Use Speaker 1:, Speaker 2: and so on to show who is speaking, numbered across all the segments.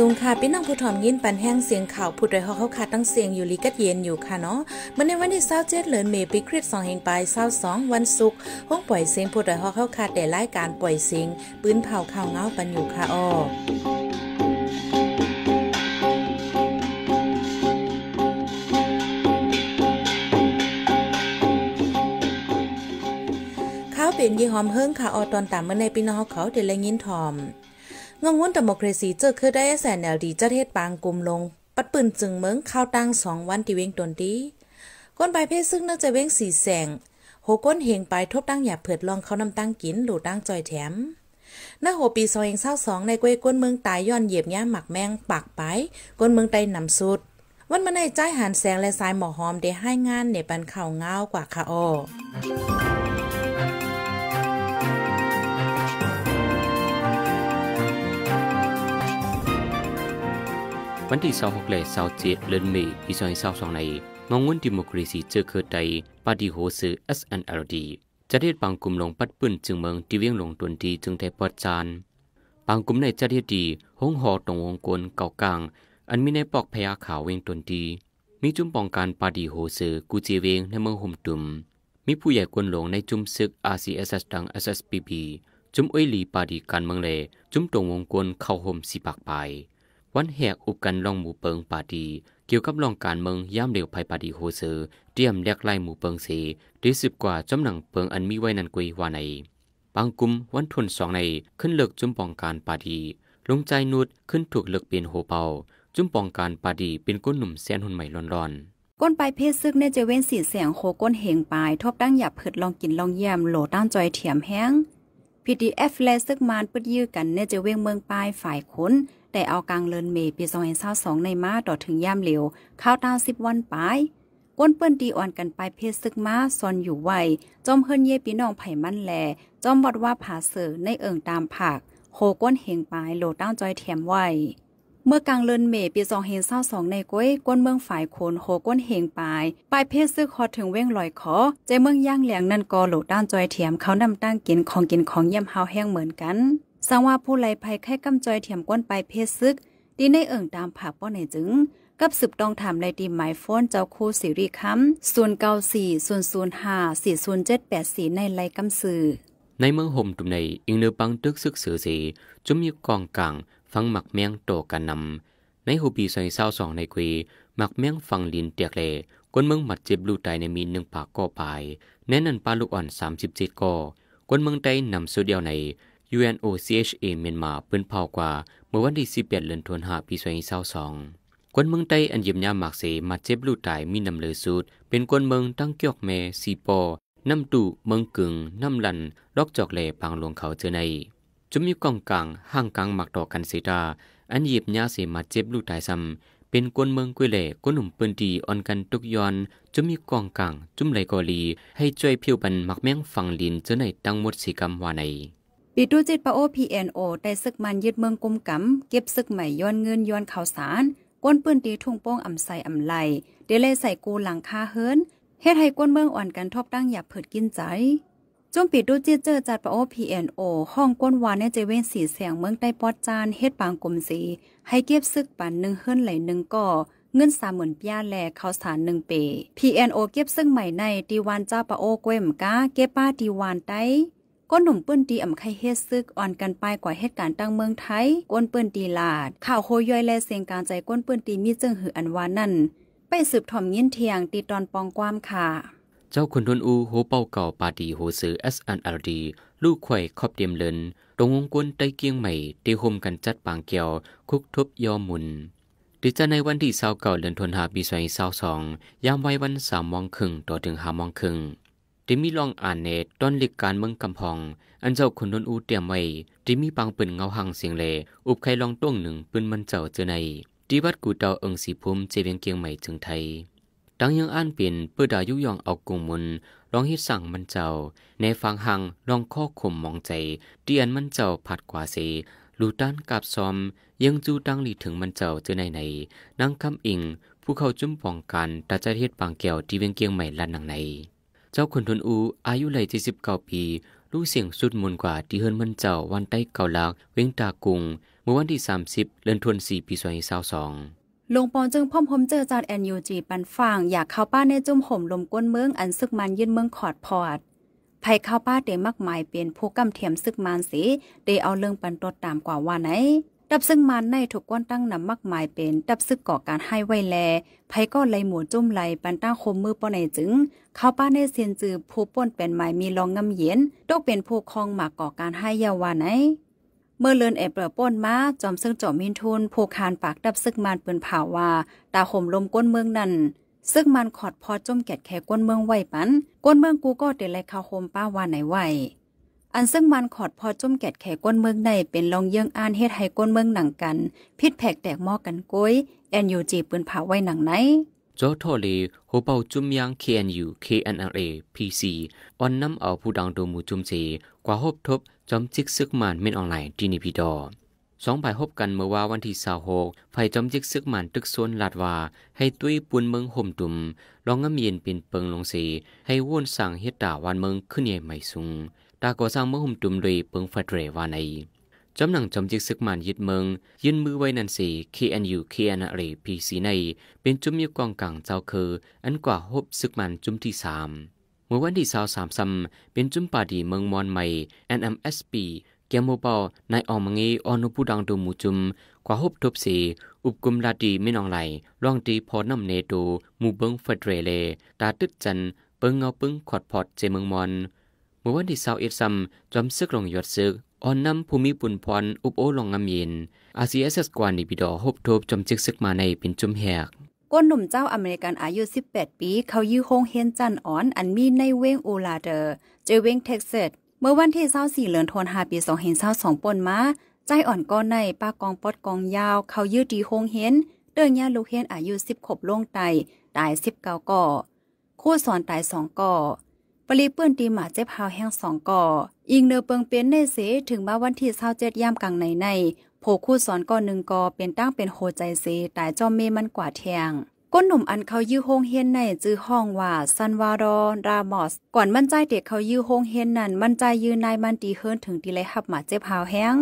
Speaker 1: สูงค่ะพี่น้องผู้ถ่อมยินปันแห้งเสียงข่าวผู้ใดฮอกเขาขาดตั้งเสียงอยู่ลีกัดเย็นอยู่ค่ะเนาะมันในวันที่เศร้าเจ็ดเหลือนเมปีคริสสองแห่งปลายเศร้าสองวันศุกร์ห้องปล่อยเสียงผู้ใดฮอกเขาขาดแต่รายการปล่อยเสียงปืนเผาข่าวเงาปันอยู่ค่ะอ้อขาเป็นยี่หอมเฮิงค่ะออตอนตามเมื่อในปีน้องเขาเดลัยยินถ่อมงงวนดโมครซี เจอคือได้แสนแนวดีจะเทศปางกลุ่มลง ปัดปืนจึงเมืองข้าวตั้งสองวันที่เว้งตนดีก้นใบเพศซึ่งน่าจะเว้งสีแสง โหก้นเหงไปทบตั้งหยาเผิดลองเขานำตั้งกินหลูตั้งจอยแถมหน้าโหปีซอยเองเศร้าสองในกวยก้นเมืองตายย้อนเหยียบย่าหมักแมงปากไปก้นเมืองไตนำสุด วันมาในใจหันแสงและสายหมอหอมได้ให้งานเนปันเข่าเงากว่าคาโอ
Speaker 2: วันที่26เละ27เดือนเมษายน2022ในงงวนดิโมครีซีเจอเครอไดปาดีโฮซือ SNLD จะเทศปังกลุ่มลงปัดปื้นจึงเมืองที่เวียงลงตนทีจึงไทยปอดจานปังกลุ่มในจะเทศดี ห้องหอตรงวงกลเก่ากลาง อันมีในปอกพยาขาวเวียงตนทีมีจุ่มป้องกันปาดีโฮซือกูจีเวงในเมืองห่มตุม มีผู้ใหญ่กวนหลงในจุ่มซึก RCSS ดัง SSPB จุ่มอ้อยลีปาดีการเมืองเลจุ่มตรงวงกลเข้าห่มสีปากไปวันแหกอุกกันลองหมู่เปิงปาดี เกี่ยวกับลองการเมืองย่ามเดียวภัยปาดีโฮเซอร์เตรียมแลกไล่หมู่เปิงเสดีสิบกว่าจำมหนังเปิงอันมีไว้นันกุยว่าในบางกลุ่มวันทุนสองในขึ้นเลิกจุ่มปองการปาดี ลงใจนุดขึ้นถูกเลิกเปลี่ยนโฮเปา จุ่มปองการปาดีเป็นก้นหนุ่มแสนหุ่นใหม่ร้อน
Speaker 3: ก้นปลายเพศซึกเนี่ยจะเว้นสีเสียงโคก้นเหงปลายทบดั้งหยับเผืดลองกินลองเยี่ยมโหลด้งจอยเถียมแห้งพีีดเอฟและซึกมานปึดยื้อกันเนี่ยจะเว้งเมืองปลายฝ่ายคนแต่เอากลางเลินเมย์ปีสองพันสาสองในมาต่อถึงย่ำมเหลียวข้าวตาสิบวันไปก้นเปิ้นดีอ่อนกันไปเพศซึกมาซอนอยู่ไวจอมเฮินเย่ปีน้องไผ่มั่นแลจอมบอดว่าผาเสือ ในเอิงตามผักโคก้นเหงปลายโหลตั้งจอยแถมไวเมื่อกลางเลินเมปีสองเฮนเศร้าสองในก้อยก้นเมืองฝ่ายโคนโหก้นเหงปลายปลายเพศซื้อคอถึงเว้งลอยคอใจเมืองย่างแหลงนั่นกอโหลด้าจอยเทียมเขานำตั้งกินของกินของเยี่ยมเฮาแห้งเหมือนกันสังว่าผู้ไลภัยไข้กำจอยเถียมก้นไปเพศซึก ดีในเอิ่งตามผาป้อไหนจึง กับสืบต้องถามในดีหมายฟ้นเจ้าคู่สิริค้ำส่วนเก้าสี่ส่วนศูนย์ห้าสี่ศูนย์เจ็ดแปดสี่ในไลกำสื่อ
Speaker 2: ในเมืองห่มตุ่มในอิงเนื้อปังตึกซึกเสือสี จุ่มยีกองกลางฟังหมักแมงโตกันนำในหูปีใส่เศร้าสองในกุยหมักแมงฟังลินเตียกเลก้นเมืองหมัดเจ็บลูไตในมีหนึ่งผากก่อปลายแน่นันปลาลูกอ่อนสามสิบเจ็ดก่อก้นเมืองไตนำโสเดียวใน UNOCHA เมียนมาเปื้นเผากว่า เมื่อวันที่ 18เดือนธันวาคมปี2022คนเมืองไต้อันยิมยามมากเสมาเจ็บลูตายมีนำเลือสูดเป็นคนเมืองตั้งเกียกแม่ีปอ น้ำตู่เมืองกึ่งน้ำลันลอกจอกแหล่ปางหลวงเขาเจอใน จุมีกองกลางห้างกลางหมักต่อกันเสดาอันยิบยาเสมาเจ็บลูตายซ้ำเป็นคนเมืองกุยแหล่คนหนุ่มปืนดีอ่อนกันทุกยอนจุมีกองกลางจุ่มไหลกอลีให้ช่วยผิวบันมักแมงฝังลินเจอในตั้งหมดสีกรรมวาใน
Speaker 3: ปิตูจิตปะโอพีเอ็นโอได้ซึกมันยึดเมืองกุมกำเก็บซึกใหม่ย้อนเงินย้อนข่าวสาร ก้นปืนตีทุ่งโป้งอ่ำใส่อ่ำไหลเดเลใส่กูหลังคาเฮิรนเฮ็ดให้ก้นเมืองอ่อนกันทบตั้งหยับเผิดกินใจจมปิดดูเจเจอจัดปะโอพีเอ็นโอห้องก้นวานในเจเวนสีเสียงเมืองใต้ปอดจานเฮ็ดปางกลมสีให้เก็บซึกปันหนึ่งเฮิรนไหลหนึ่งก่อเงินสามหมื่นปีแลเขาสารหนึ่งเปพีเอ็นโอเก็บซึ่งใหม่ในตีวันเจ้าปะโอเกวมก้าเก็บป้าตีวันไต้ก้นหนุ่มเปิ้นตีอ่ำไข่เฮ็ดซึกอ่อนกันไปกว่าเหตุการณ์ตั้งเมืองไทยก้นเปิ้นตีลาด ข่าวโคย่อยแลเสียงการใจก้นเปิ้นตีมีจึงหืออันวานั่นไปสืบถ่อมเงี้ยนเทียงตีตอนปองความค่ะ
Speaker 2: เจ้าคุณทนอูโหเป่าเก่าปาดีโหซื้อ s n l d ลูกไข่ครอบเดียมเลิน ตรงวงกวนใต้เกียงใหม่ตีห่มกันจัดปางเกียว คุกทบยอมุนดิจะในวันที่เศร้าเก่าเดือนธันวาปีสองยามไว้วันสามมองครึ่งต่อถึงหามองครึ่งติมีลองอ่านเนตต้นลิกการเมืองกำพองอันเจ้าคนนนอูเตียมไว้ติมีปังปืนเงาหังเสียงเลอุบไครลองต้วงหนึ่งปืนมันเจ้าเจอในตีวัดกูเตาเอิงสีพุ่มเจวียงเกียงใหม่ถึงไทยตั้งยังอ่านเปลี่ยนเพื่อดายุยองเอากุงมุนรองฮิตสั่งมันเจ้าในฟังหังลองข้อข่มมองใจเตียนมันเจ้าผัดกว่าเสลูต้านกับซอมยังจูตั้งหลีถึงมันเจ้าเจอในในนั่งคำอิงผู้เข้าจุ่มปองกันตาจะเฮ็ดปางแก้วที่เวียงเกียงใหม่ลันหนังในเจ้าคุนทนอู อายุเลย้าปี รู้เสียงสุดมุนกว่า ที่เฮิรนมันเจ้าวันใต้เก่าลักเวงตากุงเมื่อวันที่สสามิบเดือนธันวาคมปีสาสอง
Speaker 3: ลงปอนจึงพ่อมพมเจอจอดแอนยูจีปันฟังอยากเข้าป้าในจุ่มห่ม ลมก้นเมืองอันซึกมันยื่นเมืองขอดพอดไผเข้าป้าเตมากมายเป็นผู้กำเทียมซึกมันสิเดเอาเรื่องปันตดตามกว่าวันไหนดับซึ่งมันในถูกก้นตั้งนำมากมายเป็นดับซึกก่อการให้ไว้แลภัยก็ไหลหมูจุ่มไหลปันตั้งคมมือป้อในจึงเข้าป้าในเซียนจือผู้ป้นเป็นหมายมีรองงำเย็นตกเป็นผู้คองหมากก่อการให้ยาวาไหนเมื่อเลินเอเปิดป้นมาจอมซึ่งจอมมินทุนผู้คานปากดับซึกมันเปืนผ่าว่าตาห่มลมก้นเมืองนั่นซึ่งมันขอดพอจุ่มแกดแค่ก้นเมืองไหวปันก้นเมืองกูก็เดลัยข้าวโฮมป้าวาไหนไหวอันซึ่งมันขอดพอจุ่มแกดแขก้นเมืองในเป็นลองเยื่องอ่านเฮ็ดให้ก้นเมืองหนังกัน พิษแผกแตกหม้อกันก้ยแอนยูจีปืนผาไว้หนังไหน
Speaker 2: จอทอเลโฮเปาจุมยางเ KNU นยูเคเอเออนน้ำเอาผู้ดังโดมูจุมเจกว่าฮบทบจอมจิกซึกมันเม่นออนไลน์ดีนิพีดอสองไายพบกันเมื่อว่าวันที่สาวหกไฟจอมจิกซึกมันตึกซวนลาดว่าให้ตุ้ยปูนเมืองห่มตุมลองงีาเย็นเป็นเปิงลงเสให้ว่นสั่งเฮ็ดด่าวันเมืองขึ้นใหญ่ใหม่สูงตาก่อสร้างเมือหุ่มตุ่มด้ยเปิงฟัดเรวาในจอมหนังจอมจิกซึกมันยึดเมืองยืนมือไว้นันสี KNU KNR PC ใน เป็นจุ่มยุกองกลางเจ้าคืออันกว่าฮบซึกมันจุ่มที่สามเมื่อวันที่สาวสามซำเป็นจุ่มป่าดีเมืองมอนใหม่ NMSP เกียมโมเปานายออมังเอออนุผู้ดังดูมูจุม กว่าฮบทบสี อุบกุมลาดีไม่นองไหลร่องดีพอนำเนตูมูเบิงฟัดเรเลตาตึดจันเปิงเงาเปิงขอดพอดเจเมืองมอนเมื่อวันที่สาวเอ็ดซัมจอมซึกลงยอดซึกอ่อนนำภูมิปุ่นพร อุปโอลองงามเย็นอาซีเอสกวานิบิดอฮบทบจอมซึกซึกมาในเป็นจุมแหก
Speaker 3: ก้นหนุ่มเจ้าอเมริกันอายุ 18 ปี เขายื้อโฮงเฮนจันอ่อน อันมีในเวงโอลาเดอร์ เจอเวงเท็กซัสเมื่อวันที่สาวสี่เหลือนทนหาปีสองเห็นเศร้าสองปนมา ใจอ่อนก้อนในป้ากองปดกองยาว เขายื้อดีโฮงเฮนเดินย่าลูกเฮนอายุสิบขบลงไตตายสิบเก้าก่อคู่สอนตายสองก่อลีเปื้อนตีหมาเจ็บหาวแห้งสองก่ออิงเนอเปิงเปียนในเสถึงมาวันที่เศร้าเจ็ดย่ามกลางในใน โผคู่สอนก่อหนึ่งก่อเป็นตั้งเป็นโหใจเสตายจอมเมมันกว่าแทงก้นหนุ่มอันเขายื้อโฮงเฮียนในจื้อห้องว่าซันวารอนรามอสก่อนมั่นใจเด็กเขายื้อโฮงเฮียนนั้นมั่นใจยื้อนายมันตีเฮิรนถึงตีไรหับหมาเจ็บหาวแห้ง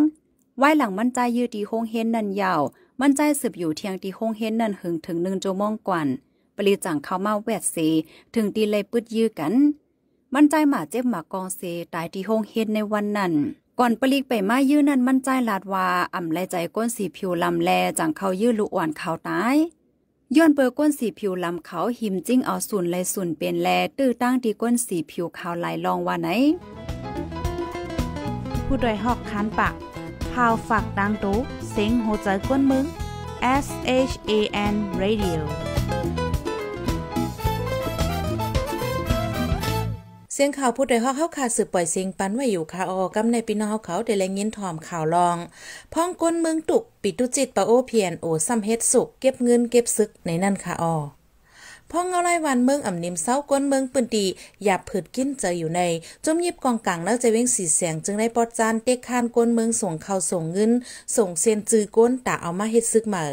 Speaker 3: ไว้หลังมั่นใจยื้อตีโฮงเฮียนนั้นยาวมั่นใจสืบอยู่เทียงตีโฮงเฮียนนั้นหึงถึงหนึ่งโจมองก่อนปลีจังเขามาแวดเสถึงตีเลยปืดยื้อกันมันใจหมาเจ็บหมากองเซตายที่ห้องเฮ็ดในวันนั้น ก่อนปลีกไปมายื้อนั้นมันใจลาดว่าอ่ำแลใจก้นสีผิวลำแลจังเขายื้อลูกอ่อนเขาตายย้อนเปิดก้นสีผิวลำเขาหิมจิ้งเอาศูนย์เลยศูนย์เป็นแล ตื้อตั้งที่ก้นสีผิวขาวไหลลองว่าไหนผู้ดยหอกคันปากพาวฝากดังตุเซ็งโหใจก้นมึง
Speaker 1: S H A N Radio ียงข่าวผู้ใดฮอกเฮาขาดสืบปล่อยเสียงปันไว้อยู่คาออกำในพี่น้องเฮาเขาได้แลงยินถอมข่าวลองพ้องก้นเมืองตุกปิตุจิตปะโอเพียนโอซ้ำเฮ็ดสุกเก็บเงินเก็บซึกในนั่นคาออพ่องเงาไล่วันเมืองอ่ำนิมเศร้ากวนเมืองปืนตีหยาบผืดกินเจออยู่ใน จมยิบกองกลางแล้วจเว้งสีเสียงจึงได้ปอดจานเตะคานกวนเมืองส่งเข้าส่งเงิน ส่งเซียนจือก้นแต่เอามาเฮ็ดซึกเหมอ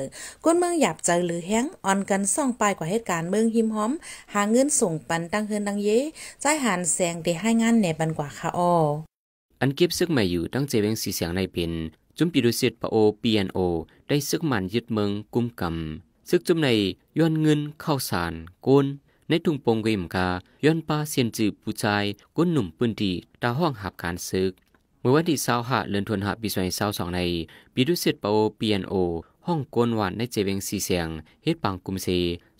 Speaker 1: กวนเมืองหยาบใจหรือแห้งอ่อนกันซ่องปลายกว่าเหตุการณ์เมืองหิมหอม หาเงินส่งปันตั้งเฮือนดังเย่ใจหันแสงได้ให้งานแหนบันกว่าค่ะออ
Speaker 2: อันเก็บซึกใหม่อยู่ตั้งใจเว้งสีเสียงในเป็นจุมปีดุสิตปะโอปีแอนโอได้ซึกมันยึดเมืองกุ้มกำซึกจุมในย้อนเงินเข้าสารโกนในทุ่งปงเวมกาย้อนปลาเซียนจือผู้ชาย ก้นหนุ่มปืนดีตาห้องหับการซึกเมื่อวันที่สาวหาเลือนทวนหาปีสวยสาวสองในปีดุสิตเปาอปียนโอห้องโกนหวานในเจเวงสีเสียงเฮ็ดปังกุมเซ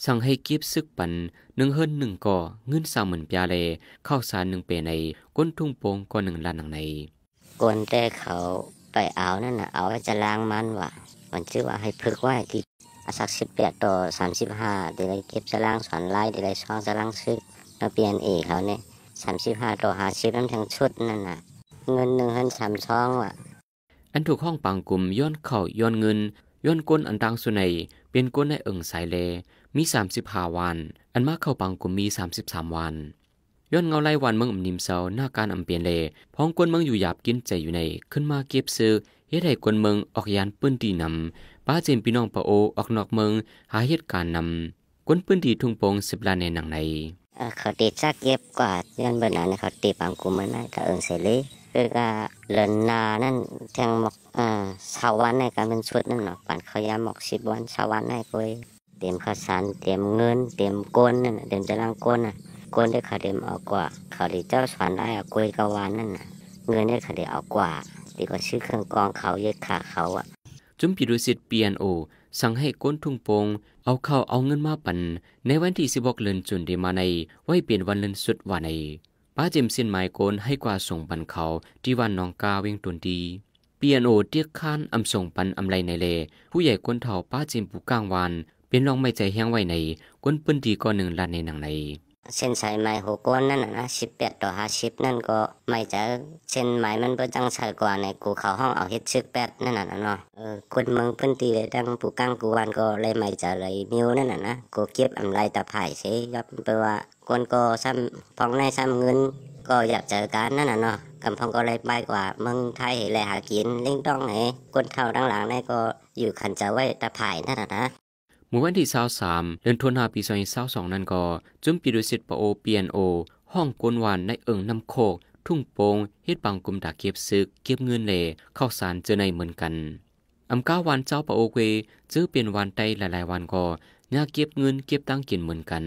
Speaker 2: สั่งให้กีบซึกปันหนึ่งเฮินหนึ่งก่อเงินสามหมื่นปียเลข้าสารหนึ่งเปในก้นทุ่งปงก่อนหนึ่งล้านหนังใน
Speaker 4: กวนแต่เขาไปเอานั่นน่ะเอาจะล้างมันว่ะมันชื่อว่าให้พึกไว้ที่อสักสิบแปดต่อสามสิบห้าเดี๋ยวเก็บสล่างสอนไล่เดี๋ยวช่องสล่างซึกเราเปลี่ยนอีกเขาเนี่ยสามสิบห้าต่อห้าสิบนั่นทั้งชุดนั่นน่ะ เงินหนึ่งพันสามช่องอ่ะ
Speaker 2: อันถูกห้องปังกลุ่มย้อนเข่าย้อนเงินย้อนก้นอันตังสุนัยเป็นก้นในเอิงสายเลมีสามสิบห้าวัน อันมากเข้าปังกลุ่มมีสามสิบสามวันย้อนเงาไล่วันเมืองอ่มนิมเซาหน้าการอ่ำเปลี่ยนเลพ้องก้นเมืองอยู่หยาบกินใจอยู่ในขึ้นมาเก็บซื้อเฮ็ดให้ก้นเมืองออกยานปื้นตีนำป้าเจนพี่น้องปะโอออกนอกเมืองหาเหตุการณ์นำกวนพื้นที่ทุ่งโปงสิบล้านในหนังในเ
Speaker 4: ขาตีซักเย็บกว่ายันเบอร์นั้นเขาตีปังกูมันนั่นก็เอิงเสรีคือก็เลนนานั่นแทงหมอกอ่าชาววันในการเป็นชุดนั่นหรอกปั่นเขายาหมอกสิบวันชาววันในกุย เตรียมข้าวสารเตรียมเงินเตรียมก้นนั่นเตรียมจะลังก้นน่ะก้นได้ขาเดมออกกว่าเขาดีเจ้าสวนได้กุยกวานนั่นน่ะเงินได้ขาเดออกกว่าดีกว่าชื่อเครื่องกองเขาเยอะขาเขาอ่ะจุมปิดุสิทธิ์เปียนโอ สั่ง
Speaker 2: ให้ก้นทุ่งโปง เอาเข้าเอาเงินมาปัน ในวันที่สิบกเลินจุนดดมาในไว้เปลี่ยนวันเลินสุดว่าใน ป้าเจมสินหมายโกนให้กว่าส่งปันเขาที่วันนองกาเวงตุนดีเปียโนเตียกข้านอำส่งปันอำไรในเลผู้ใหญ่ก้นเถ่าป้าเจมปูก้างวาน เป็นรองไม่ใจแห้งไว้ในก้นปืนดีก้อนหนึ่งลานในหนังใน
Speaker 4: เส้นสายไม้หกก้อนนั่นนะสิบแปดต่อห้าสิบนั่นก็ ไม่จะเส้นไม้มันเพิ่จังใส่กว่า ในกูเขาห้องเอาเฮ็ดชึกแปดนั่นน่ะเนาะเออคนเมืองพื้นที่เลยดังปูก้งกูวันก็เลยไม่จะเลยมิวนั่นน่ะนะกูเก็บอะไรตะไผ่ใช่ยับแปลว่า คนก็ซ้ำพองในซ้ำเงินก็อยากเจอกันนั่นน่ะเนาะกำพองก็เลยไปกว่าเมืองไทยเลยหากินเล่งต้องไงคนเท่าดังหลังนี่ก็อยู่ขันจะไว้ตะไผ่นั่น
Speaker 2: น่ะนะมื่อวันที่23เดือนธันวาปี2022นั้นก็ จุ่มปีดุสิตปโอเปียนโอห้องกวนวานในเอิงน้ำโคก ทุ่งโปงเฮ็ดปังกลุ่มดาเก็บซึกเก็บเงินเลเข้าสารเจอในเหมือนกัน อำก้าวันเจ้าปโอเกจื้อเป็นวันไตหลายๆวันก็ยาเก็บเงินเก็บตั้งกินเหมือนกัน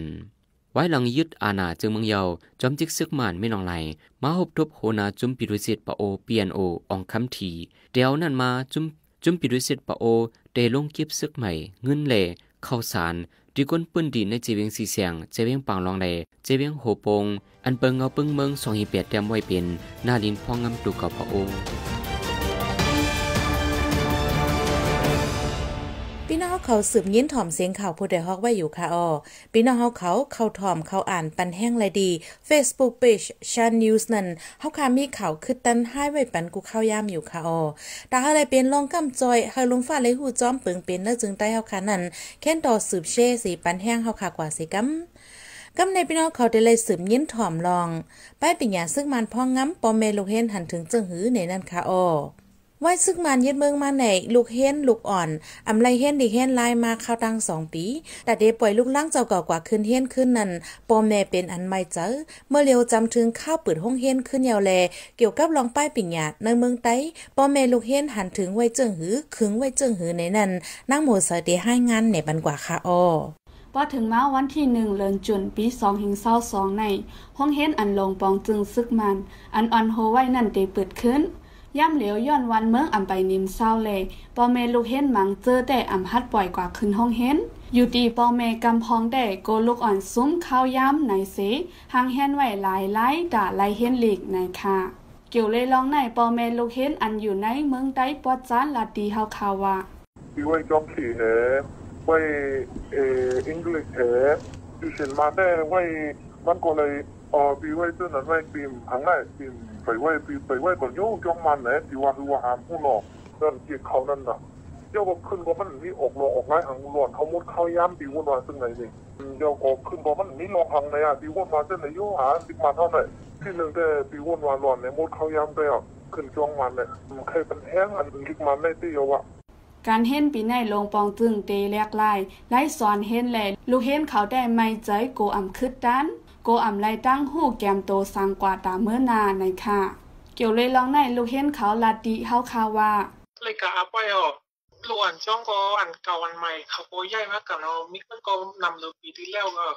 Speaker 2: ไว้หลังยึดอาณาจึงเมืองเยาจอมจิกซึกหมานไม่นองไหลมาหบทบโหนาจุมปิดุสิตปโอเปียนโออองคำทีเดียวนั่นมาจุมจุมปิดุสิตปโอเตลงเก็บซึกใหม่เงินเลข้าสารดีก้นปืนดีในเจเวียงสีเสียงเจเวียงปางลองใดเจเวียงโหปง อันเปิงเอาปึงเมืองสองหีเปียดเตรียมไว้เป็น หน้าลินพองงำดูกับพระองค์
Speaker 1: พี่น้องเขาสืบยินถ่อมเสียงข่าวผู้ใดฮอกไว้อยู่ค่ะออพี่น้องเาเขาเข้าถ่อมเขาอ่านปันแห้งไรดี Facebook page ชันนิวส์นั่นเขาค่ะมีข่าวคือตันให้ไว้ปันกูเข้ายามอยู่ค่ะออแต่อะไรเป็นลองกำจอยเฮาลุงฟ้าเลยหูจอมเปิงเป็นนล้วจึงได้เขาค่ะนั่นแค่นต่อสืบเช่สีปันแห้งเขาค่ะกว่าสิกำกํในพี่น้องเขาได้เลยสืบยิ้มถ่อมลอง ไปปิญญาซึ่งมันพองง้ำปอมเมลูกเฮนหันถึงจึงหือในนั่นค่ะออวว้ซึ่งมันเย็ดเมืองมาไหนลูกเฮนลูกอ่อนอำไรเฮนดีเฮนลายมาเข้าตังสองปี แต่เดปล่อยลูกล่างเจ้าเก่ากว่าขึ้นเฮนขึ้นนั่นปอมแม่เป็นอันไม่เจอเมื่อเร็วจำถึงข้าวเปิดห้องเฮนขึ้นยาวแลเกี่ยวกับลองป้ายปิ่งหยาดในเมืองไต้ปอมแม่ลูกเฮนหันถึงไว้เจิงหือขึงไว้เจิงหือในนั้นนั่งหมดเสดีให้งานในบันกว่าค่ะออ
Speaker 5: พอถึงมาวันที่หนึ่งเลินจุนปีสองหิงเศร้าสองใน ห้องเฮนอันลงปองจึงซึกมันอันอ่อนโฮไว้นั่นเดเปิดขึ้นย่ำเหลียวย้อนวันเมืองอ่ำไปนิมเศร้าเลยปอเมลูกเห็นมังเจอแต่อ่ำฮัดปล่อยกว่าขึ้นห้องเห็นอยู่ดีปอเมกำพองแต่โกลูกอ่อนซุ้มข้าวย้ำในเสหางแฮนไหวหลายไล่ด่าไล่เห็นหลีกในค่ะ เกี่ยวเลยลองในปอเมลูกเห็นอันอยู่ในเมืองใต้ปอจานลาดีเฮาคาวะ
Speaker 2: ทีว่าจอมขี่เหว่ยเอออังกฤษเหอยู่เฉนมาแต่ว่ยมันก็เลยอ๋อปีว่าตัวนั้นว่ยปีมทางไหนปีมไไปปปวว北ย北่จังมันเหยที่ว่าคือว่าหามผู้หลอกเรื่อเที่เขานั่นน่ะเย้ก็ขึ้นว่ามันมีอกหลอกออกไล่หางหลอนเขามุดเข้าย่ำตีวุ่นวายซึ่งไหนนี่เ๋ยวก็ขึ้นว่ามันมีหลอกหางไหนอ่ะตีวุ่นวายเึ้งไหนยุ่หาติมาเท่าไหร่ ที่หนึ่งได้ตีวุ่นวายหลอนในมุดเข้าย่ำได้อ่ะขึ้นจัองมันเลยมันเคยเป็นแห้งอันลิกมาไม่ตี่เยาวะ
Speaker 5: การเห็นปีในลงปองตึงเตแลกลายไล่สอนเห็นแหล่ลูกเห็นเขาได้ไม่ใจโกอำคืดด้านโกอ่ำไลตั้งหู้แกมโตสังกว่าตาเมื่อนาในค่ะ เกี่ยวเลยลองในลูกเห็นเขาลาดีเฮาคาว่า เลยกะไปอ๋อล
Speaker 2: ูกอ่นช่องก็อันเก่าอันใหม่เขาโกย่ญ่มากกับเรามิกมันก็นำเรือปีที่แล้วก็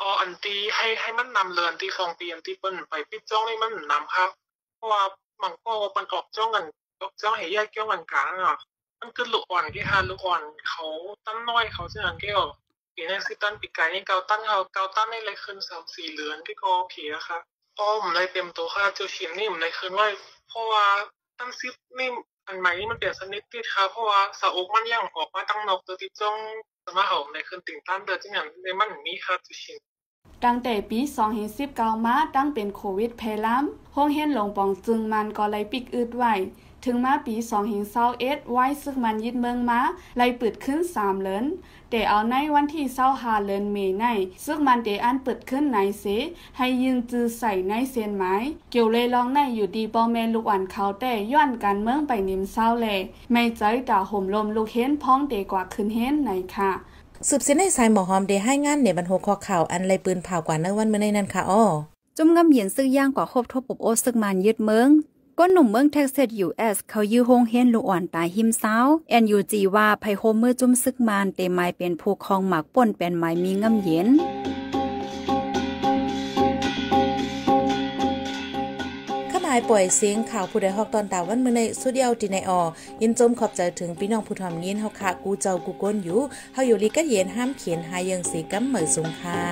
Speaker 2: อ๋ออันตีให้ให้มันนำเรือนที่สองตีอันตีเปิ้นไปปิดจ้องนี่มันนำครับ เพราะว่ามันก็มันออกจ้องกันออกจ้องให้ย่ายเกี่ยวกันกลางอ่ะมันคือลูกอ่อนที่ฮาลูกอ่อนเขาตั้งน้อยเขาเช่นกันเกี่ยวปีนั้นคือต้นปีกไก่นี่เกาตั้งเอาเกาตั้งในไรยคืนสางสี่เหลืองพี่กอเพียครับพ่อผมในเต็มตัวค่ะเจ้าชิมนี่ผมในยคืนว่าเพราะว่าตั้งซิปนี่อันใหม่นี่มันเปลี่ยนสนิทติดคับเพราะว่าสาวกมันยังออก
Speaker 3: มาตั้งนกตัวติดจ้องสมาเหอมในคืนติ่งตั้งเดือดจังอย่างในมันนี้ค่ะเจ้าชิม
Speaker 5: ตั้งแต่ปีสองินบเก1 9มาตั้งเป็นโควิดแพร่ล้ำห้องเฮีนหลงปองจึงมันก็เลยปิดอืดไวถึงมาปีสองงเหเอ็ดไว้ซึกมันยิดเมืองมาไล่ปิดขึ้นสามเลนแต่เอาในวันที่เาหาเลนเมในซึกมันเดอันเปิดขึ้นในเสให้ยืนจือใส่ในเสนไม้ เกี่ยวเลยลองในอยู่ดีบอแมนลูกอ่านเขาแต่ย้อนการเมืองไปนิมเศร้าเลยไม่ใจต่ห่มลมลูกเห็นพ้องเดกว่าขึ้นเห็นไหนค่ะ
Speaker 1: สืบเส้นในสายหมอหอมเดให้งานในบรรโหข้อข่าวอันไรปืนเผากว่าในวันเมื่อในนั้นค่ะ
Speaker 3: อ้อ จุ่มงำเหยียนซึ่งย่างกว่าครบทบอบโอ ซึ่งมันยึดเมืองก้นหนุ่มเมืองเท็กซัสยูเอสเขายื้อโงเฮนลูอ่อนตายหิมเซาแอนยูจีว่าไพโฮมื่อจุ้มซึกมานเตมายเป็นผู้คองหมักป่นเป็นไม้มีง่ำเย็น
Speaker 1: ขายปล่อยเสียงข่าวผู้ใดฮอกตอนตาวันเมื่อในสุดเดียวตีในออยินจมขอบใจถึงพี่น้องผู้ทำยินเฮาค่ะกูเจ้ากูก้นอยู่ เฮาอยู่ลีกเย็นห้ามเขียนหายังสีกำเหมยสูงค่า